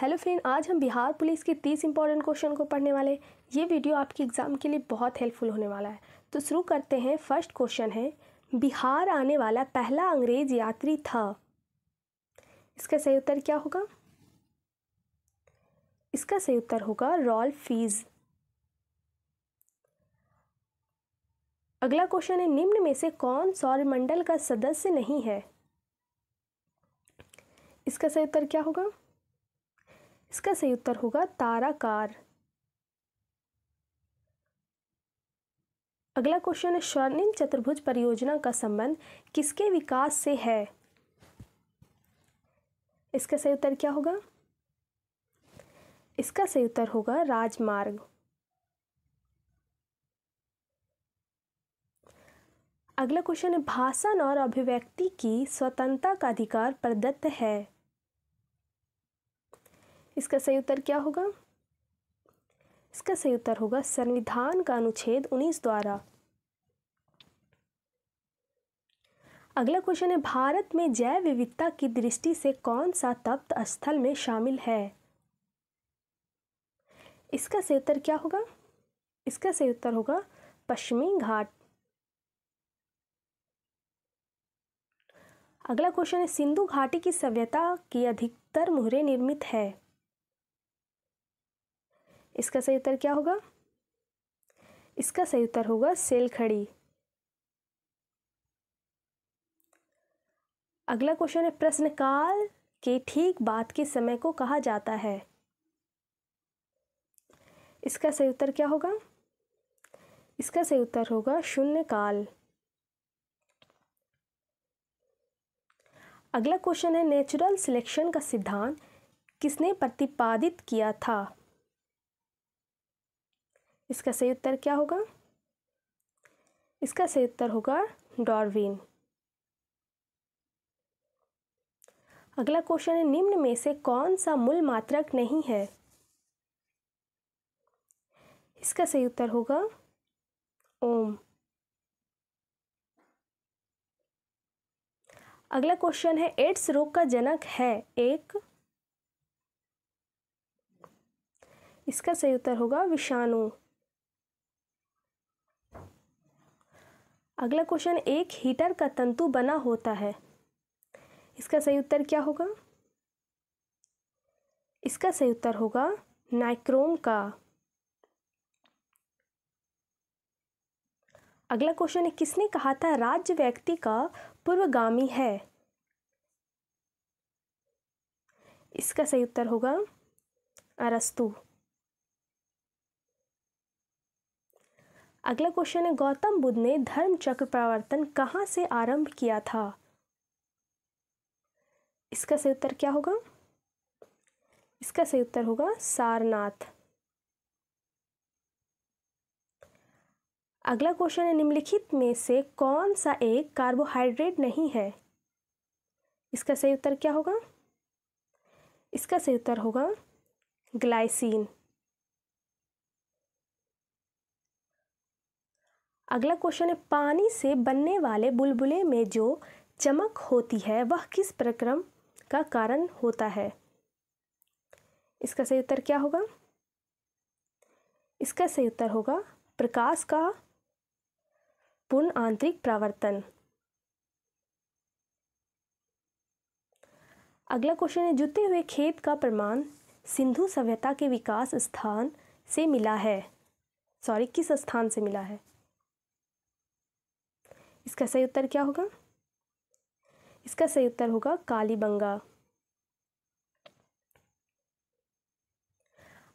hello friend आज हम Bihar police के तीस इंपॉर्टेंट क्वेश्चन को पढ़ने वाले ये वीडियो आपके एग्ज़ाम के लिए बहुत हेल्पफुल होने वाला है तो शुरू करते हैं फर्स्ट क्वेश्चन है बिहार आने वाला पहला अंग्रेज यात्री था इसका सही उत्तर क्या होगा इसका सही उत्तर होगा रॉल फीज अगला क्वेश्चन है निम्न में से कौन सौरमंडल का सदस्य नहीं है इसका सही उत्तर क्या होगा इसका सही उत्तर होगा ताराकार अगला क्वेश्चन है स्वर्णिम चतुर्भुज परियोजना का संबंध किसके विकास से है इसका सही उत्तर क्या होगा इसका सही उत्तर होगा राजमार्ग अगला क्वेश्चन है भाषण और अभिव्यक्ति की स्वतंत्रता का अधिकार प्रदत्त है इसका सही उत्तर क्या होगा इसका सही उत्तर होगा संविधान का अनुच्छेद उन्नीस द्वारा अगला क्वेश्चन है भारत में जैव विविधता की दृष्टि से कौन सा तप्त स्थल में शामिल है इसका सही उत्तर क्या होगा इसका सही उत्तर होगा पश्चिमी घाट अगला क्वेश्चन है सिंधु घाटी की सभ्यता की अधिकतर मुहरे निर्मित है इसका सही उत्तर क्या होगा इसका सही उत्तर होगा सेल खड़ी अगला क्वेश्चन है प्रश्नकाल के ठीक बात के समय को कहा जाता है इसका सही उत्तर क्या होगा इसका सही उत्तर होगा शून्य काल अगला क्वेश्चन है नेचुरल सिलेक्शन का सिद्धांत किसने प्रतिपादित किया था इसका सही उत्तर क्या होगा इसका सही उत्तर होगा डॉर्विन अगला क्वेश्चन है निम्न में से कौन सा मूल मात्रक नहीं है इसका सही उत्तर होगा ओम अगला क्वेश्चन है एड्स रोग का जनक है एक इसका सही उत्तर होगा विषाणु अगला क्वेश्चन एक हीटर का तंतु बना होता है इसका सही उत्तर क्या होगा इसका सही उत्तर होगा नाइक्रोम का अगला क्वेश्चन है किसने कहा था राज्य व्यक्ति का पूर्वगामी है इसका सही उत्तर होगा अरस्तु अगला क्वेश्चन है गौतम बुद्ध ने धर्म चक्र प्रवर्तन कहाँ से आरंभ किया था इसका सही उत्तर क्या होगा इसका सही उत्तर होगा सारनाथ अगला क्वेश्चन है निम्नलिखित में से कौन सा एक कार्बोहाइड्रेट नहीं है इसका सही उत्तर क्या होगा इसका सही उत्तर होगा ग्लाइसिन अगला क्वेश्चन है पानी से बनने वाले बुलबुले में जो चमक होती है वह किस प्रक्रम का कारण होता है इसका सही उत्तर क्या होगा इसका सही उत्तर होगा प्रकाश का पूर्ण आंतरिक प्रावर्तन अगला क्वेश्चन है जुते हुए खेत का प्रमाण सिंधु सभ्यता के विकास स्थान से मिला है सॉरी किस स्थान से मिला है इसका सही उत्तर क्या होगा इसका सही उत्तर होगा कालीबंगा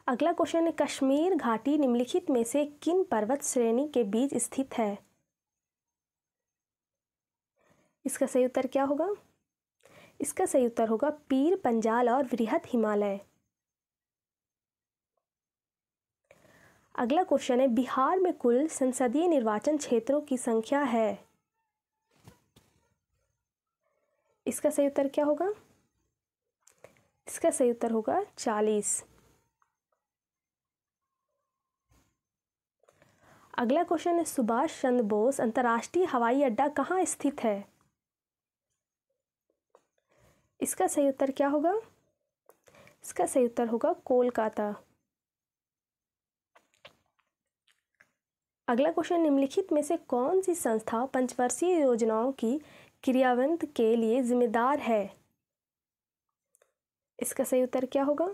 अगला क्वेश्चन है कश्मीर घाटी निम्नलिखित में से किन पर्वत श्रेणी के बीच स्थित है इसका सही उत्तर क्या होगा इसका सही उत्तर होगा पीर पंजाल और वृहत हिमालय अगला क्वेश्चन है बिहार में कुल संसदीय निर्वाचन क्षेत्रों की संख्या है इसका सही उत्तर क्या होगा इसका सही उत्तर होगा चालीस अगला क्वेश्चन है सुभाष चंद्र बोस अंतर्राष्ट्रीय हवाई अड्डा कहाँ स्थित है इसका सही उत्तर क्या होगा इसका सही उत्तर होगा कोलकाता अगला क्वेश्चन निम्नलिखित में से कौन सी संस्था पंचवर्षीय योजनाओं की क्रियावंत के लिए जिम्मेदार है इसका सही उत्तर क्या होगा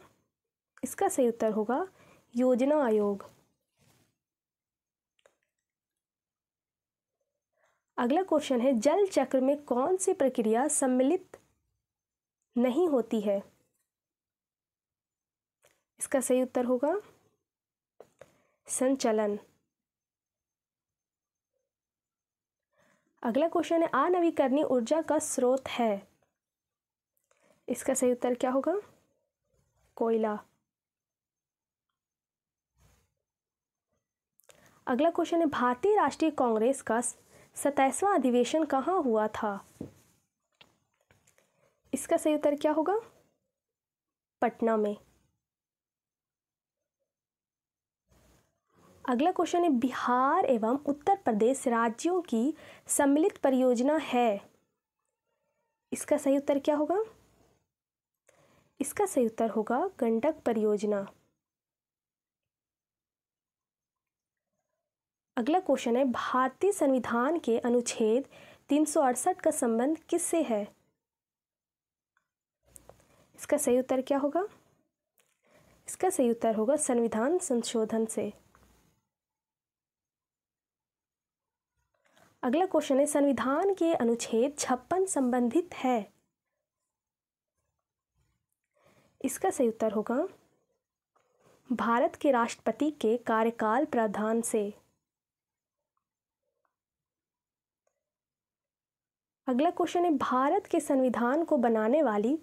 इसका सही उत्तर होगा योजना आयोग अगला क्वेश्चन है जल चक्र में कौन सी प्रक्रिया सम्मिलित नहीं होती है इसका सही उत्तर होगा संचलन अगला क्वेश्चन है अनवीकरणीय ऊर्जा का स्रोत है इसका सही उत्तर क्या होगा कोयला अगला क्वेश्चन है भारतीय राष्ट्रीय कांग्रेस का सताइसवा अधिवेशन कहाँ हुआ था इसका सही उत्तर क्या होगा पटना में अगला क्वेश्चन है बिहार एवं उत्तर प्रदेश राज्यों की सम्मिलित परियोजना है इसका सही उत्तर क्या होगा इसका सही उत्तर होगा गंडक परियोजना अगला क्वेश्चन है भारतीय संविधान के अनुच्छेद अड़सठ का संबंध किससे है इसका सही उत्तर क्या होगा इसका सही उत्तर होगा संविधान संशोधन से अगला क्वेश्चन है संविधान के अनुच्छेद छप्पन संबंधित है इसका सही उत्तर होगा भारत के राष्ट्रपति के कार्यकाल प्रावधान से अगला क्वेश्चन है भारत के संविधान को बनाने वाली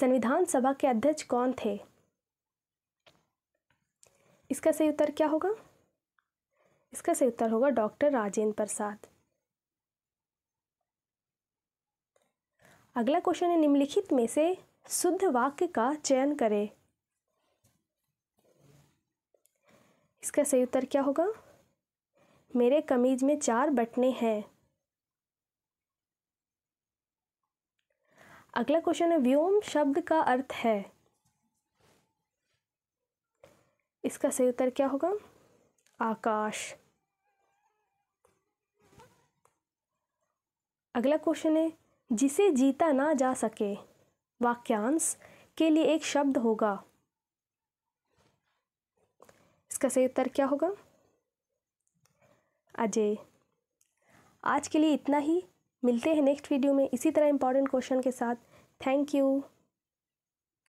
संविधान सभा के अध्यक्ष कौन थे इसका सही उत्तर क्या होगा इसका सही उत्तर होगा डॉक्टर राजेंद्र प्रसाद अगला क्वेश्चन है निम्नलिखित में से शुद्ध वाक्य का चयन करें इसका सही उत्तर क्या होगा मेरे कमीज में चार बटने हैं अगला क्वेश्चन है व्योम शब्द का अर्थ है इसका सही उत्तर क्या होगा आकाश अगला क्वेश्चन है जिसे जीता ना जा सके वाक्यांश के लिए एक शब्द होगा इसका सही उत्तर क्या होगा अजय आज के लिए इतना ही मिलते हैं नेक्स्ट वीडियो में इसी तरह इम्पॉर्टेंट क्वेश्चन के साथ थैंक यू